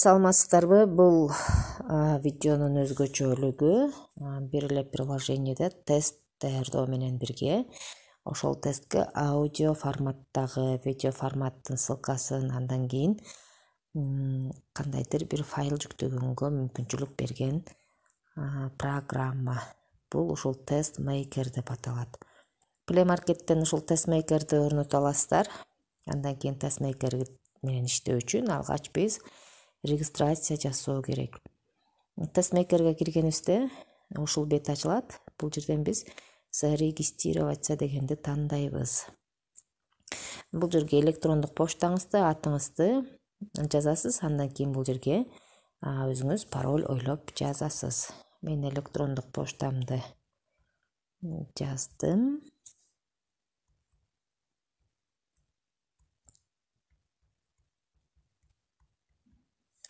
саламатсыздарбы бул видеонун өзгөчөлүгү бир эле приложениеде тест даярдоо менен бирге ошол тестке аудио форматтагы видео форматтын ссылкасын андан кийин кандайдыр бир файл жүктөгөнгө мүмкүнчүлүк берген программа бул ушул тест мейкер деп аталат pla маркеттен ушул тест мейкерди орнотуп аласыздар андан кийин тест мейкер менен иштөө үчүн алгач биз регистрация жасоо керек тестмейкерге киргенибизде ушул бет ачылат бул жерден биз зарегистрироваться дегенди тандайбыз бул жерге электрондук почтаңызды атыңызды жазасыз андан кийин бул жерге өзүңүз пароль ойлоп жазасыз мен электрондук почтамды жаздым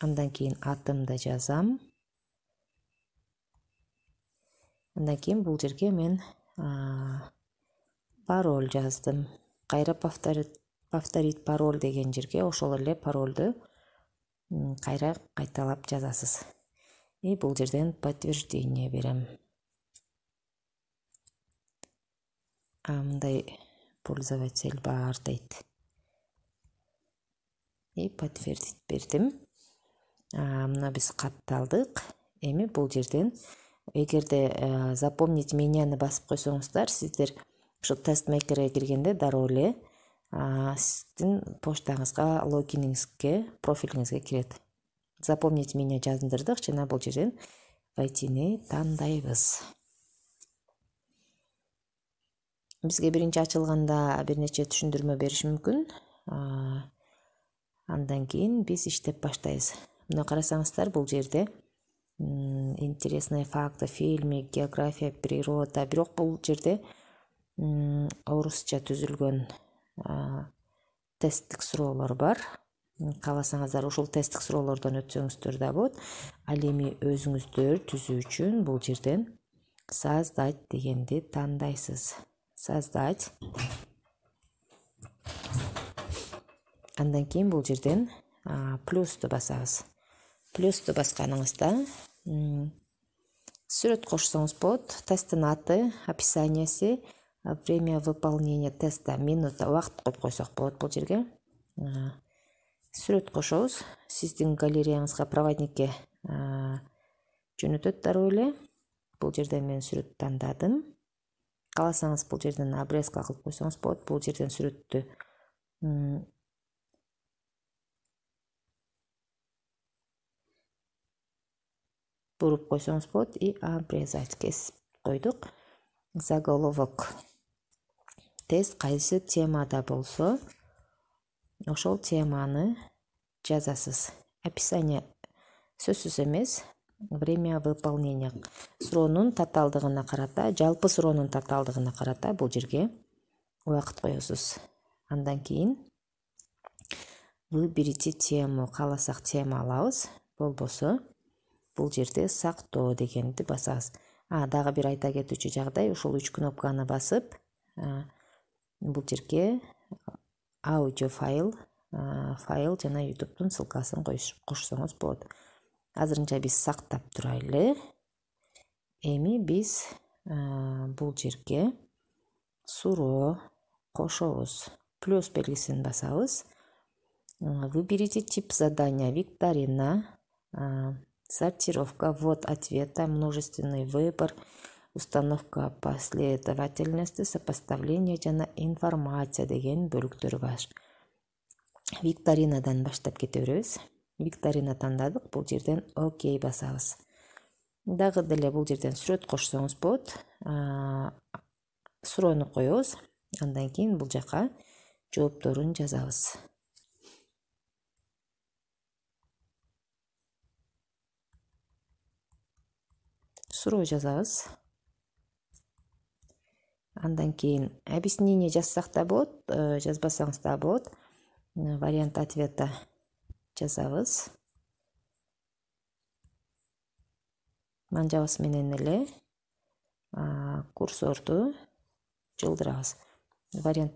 андан кейін атымды жазам андан кейін бұл жерге мен пароль жаздым қайра повторит, пароль деген жерге ошол эле парольду кайра қайталап жазасыз и бұл жерден подтверждение берем а мындай пользователь бар дейді и подтвердить бердім мына біз қатталдық, эми бұл жерден эгерде э, запомнить меняны басып койсоңуздар сиздер ушул тестмейкерге киргенде дароо эле сиздин почтаңызга логиниңизге профилиңизге кирет запомнить меня жазындырдық, жана бул жерден войтини тандайбыз Бізге биринчи ачылганда бир нече түшүндүрмө мүмкін. мүмкүн андан кейін биз иштеп баштайбыз мына карасаңыздар бул жерде интересные факты фильмик география природа бирок бул жерде орусча түзүлгөн тесттик суроолор бар кааласаңыздар ушул тесттик суроолордон өтсөңүздөр да болот ал эми өзүңүздөр түзүү үчүн бул жерден создать дегенди тандайсыз создать андан кийин бул жерден плюсту басабыз плюсті басқаныңызда сүрет қошсаңыз болады тесттің аты описаниесі время выполнения теста минута уақыт қойып қойсақ болады бұл жерге Сүрет қошуыз, сіздің галереяңызға проводникке жөнөтөт дароо эле бул жерден мен сүрөт тандадым Қаласаңыз бұл жерден обрезка кылып қойсаңыз болот бұл жерден сүретті, буруп койсоңуз болот и обрезать кесип койдук заголовок тест Қайсы темада болсо ошол теманы жазасыз описание сөзсүз эмес время выполнения суроонун татаалдыгына карата жалпы суроонун татаалдыгына карата бул жерге уақыт коесуз андан кийин выберите тему кааласак тема алабыз болбосо бул жерде сактоо дегенди басабыз дагы бир айта кетүүчү жагдай ушул үч кнопканы басып бул жерге аудио файл файл жана ютубтун ссылкасын кошсоңуз болот азырынча биз сактап турайлы эми биз бул жерге суроо кошобуз плюс белгисин басабыз выберите тип задания викторина сортировка ввод ответа множественный выбор установка последовательности сопоставление жана информация деген бөлүктөр бар викторинадан баштап кете беребиз викторина тандадык бул жерден окей басабыз дагы деле бул жерден сүрөт кошсоңуз болот суроону коебуз андан кийин бул жака жоопторун жазабыз суроо жазабыз андан кийин объяснение жазсак да болот э, жазбасаңыз да болот вариант ответа жазабыз манжабыз менен эле курсорду жылдырабыз вариант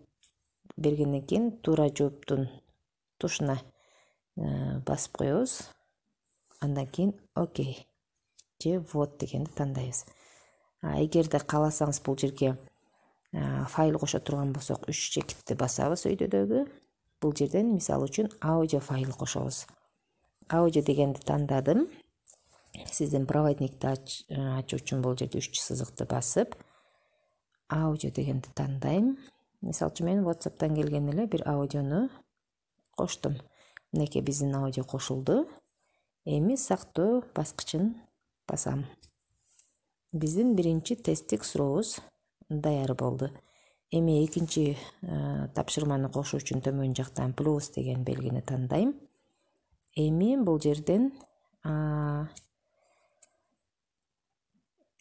бергенден кийин туура жооптун тушуна э, басып коебуз андан кийин окей же ввод дегенди тандайбыз эгерде кааласаңыз бул жерге файл кошо турган болсок үч чекитти басабыз өйдөдөгү бул жерден мисалы үчүн аудио файл кошобуз аудио дегенди тандадым сиздин проводникти ачуу үчүн бул жерде үч сызыкты басып аудио дегенди тандайм мисалы үчүн мен whatsappтан келген эле бир аудиону коштум мынакей биздин аудио кошулду эми сактоо баскычын басам биздин биринчи тесттик сурообуз даяр болду эми экинчи э, тапшырманы кошуу үчүн төмөн жактан плюс деген белгини тандайм эми бул жерден э,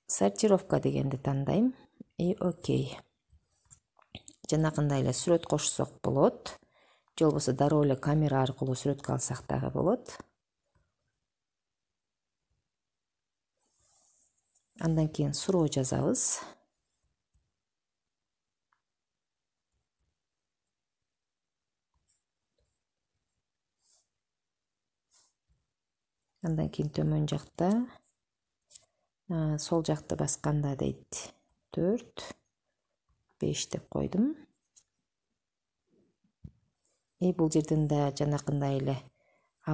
сортировка дегенди тандайм и окей жанакындай эле сүрөт кошсок болот же болбосо дароо эле камера аркылуу сүрөткө алсак дагы болот андан кийин суроо жазабыз андан кийин төмөн жакта сол жакты басканда дейт төрт беш деп койдум и бул жерден да жанакындай эле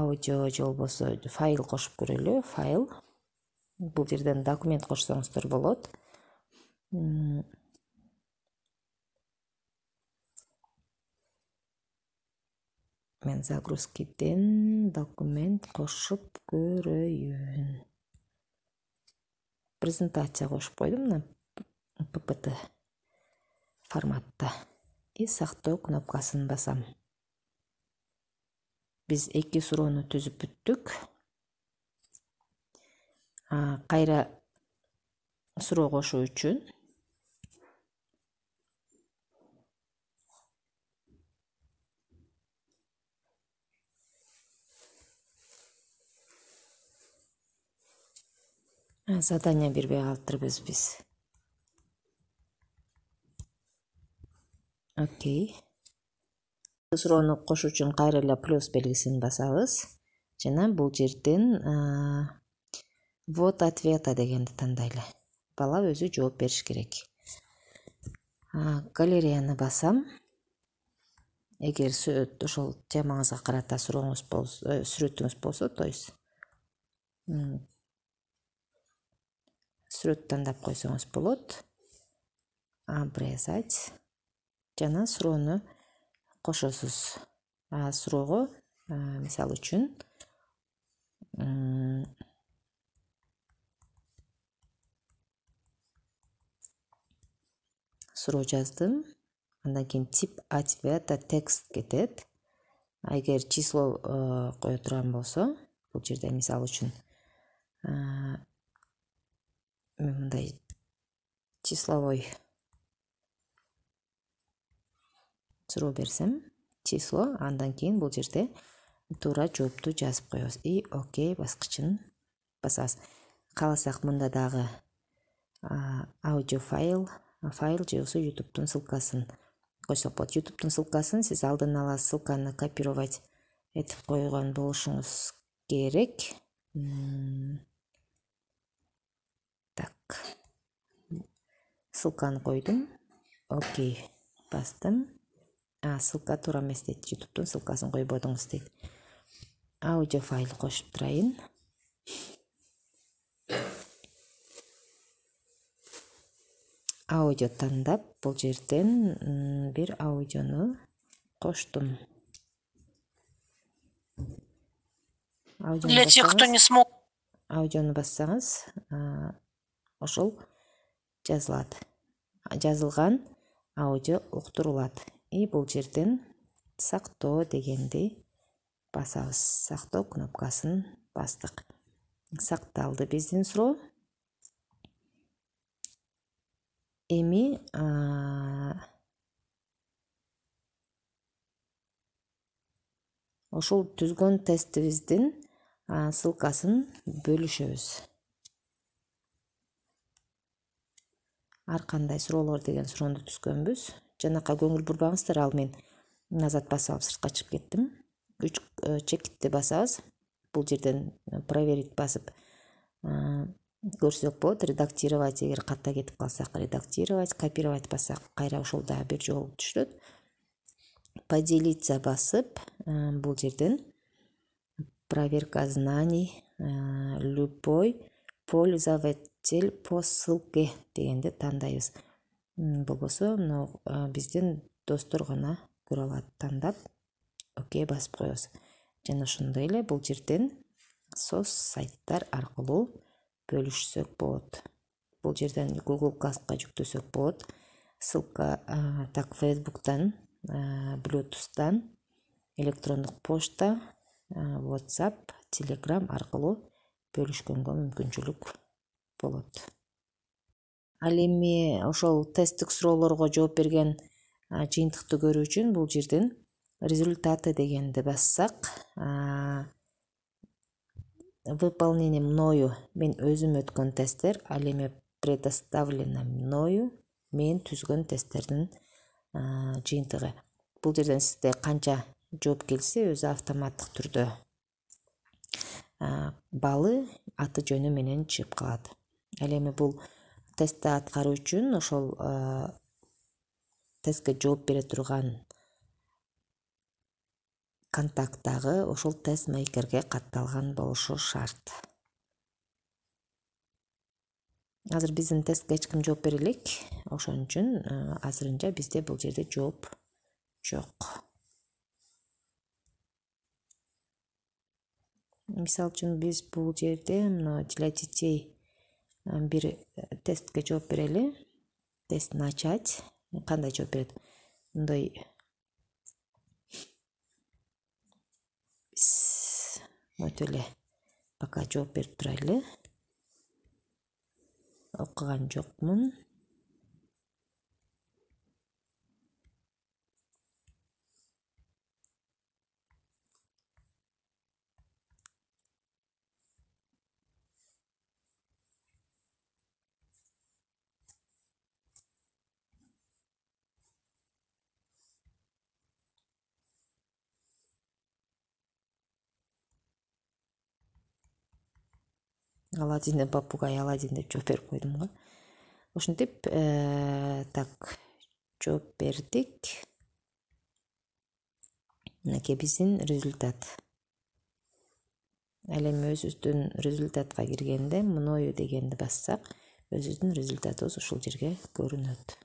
аудио же болбосо файл кошуп көрөлү файл Бұл жерден документ кошсоңуздар болот мен загрузкиден документ кошуп көрөйүн презентация кошуп койдум мына ппт форматта и сактоо кнопкасын басам Біз эки суроону түзіп бүттүк кайра суроо кошуу үчүн задание бербей калыптырбыз биз окей суроону кошуу үчүн кайра эле плюс белгисин басабыз жана бул жерден вот ответа дегенди тандайлы бала өзү жооп бериш керек галереяны басам эгер ошол темаңызга карата сурооңуз болсо э, сүрөтүңүз болсо то есть сүрөт тандап койсоңуз болот обрезать жана суроону кошосуз суроого э, мисалы үчүн суроо жаздым андан кийин тип атето текст кетет а эгер число э, кое турган болсо бул жерде мисалы үчүн э, мындай числовой суроо берсем число андан кийин бул жерде туура жоопту жазып коебуз и окей баскычын басабыз кааласак мында дагы э, аудио файл файл же болбосо ютубтун ссылкасын койсок болот ютубтун ссылкасын сиз алдын ала ссылканы копировать этип койгон болушуңуз керек так ссылканы койдум окей бастым ссылка туура эмес дейт ютубтун ссылкасын койбодуңуз дейт аудио файл кошуп турайын аудио тандап бул жерден бир аудиону коштум для тех кто не смог аудиону бассаңыз ошол жазылат жазылган аудио уктурулат и бул жерден сактоо дегенди басабыз сактоо кнопкасын бастык сакталды биздин суроо Эми ошол түзгөн тестибиздин ссылкасын бөлүшөбүз ар кандай суроолор деген суроону түзгөнбүз жанакка көңүл бурбаңыздар ал мен назат басып алып сыртка чыгып кеттим үч э, чекитти басабыз бул жерден э, проверить басып көрсөк болот редактировать эгер ката кетип калсак редактировать копировать басак кайра ошол дагы бир жолу түшүрөт поделиться басып э, бул жерден проверка знаний э, любой пользователь по ссылке дегенди тандайбыз болбосо м э, биздин достор гана көрө алат тандап окей басып коебуз жана ошондой эле бул жерден соц сайттар аркылуу бөлүшсөк болот бул жерден google класска жүктөсөк болот ссылка так фейсбуктан блютустан электрондук почта whatsapp telegram аркылуу бөлүшкөнгө мүмкүнчүлүк болот ал эми ошол тесттик суроолорго жооп берген жыйынтыкты көрүү үчүн бул жерден результаты дегенди бассак выполнениы мною мен өзүм өткөн тесттер ал эми предоставленно мною мен түзгөн тесттердин жыйынтыгы бул жерден сизде канча жооп келсе өзү автоматтык түрдө баллы аты жөнү менен чыгып калат ал эми бул тестти аткаруу үчүн ошол тестке жооп бере турган контакттагы ушул тест мейкерге катталган болушу шарт азыр биздин тестке эч ким жооп бере элек ошон үчүн э, азырынча бизде бул жерде жооп жок мисалы үчүн биз бул жерде мына для детей э, бир э, тестке жооп берели тест начать кандай жооп берет мындай монтип эле пока жооп берип туралы окуган жокмун аладдин попугай аладдин деп жооп берип койдум го ошентип э, так жооп бердик мынакей биздин результат ал эми өзүбүздүн результатка киргенде мною дегенди бассак өзүбүздүн результатыбыз ушул жерге көрүнөт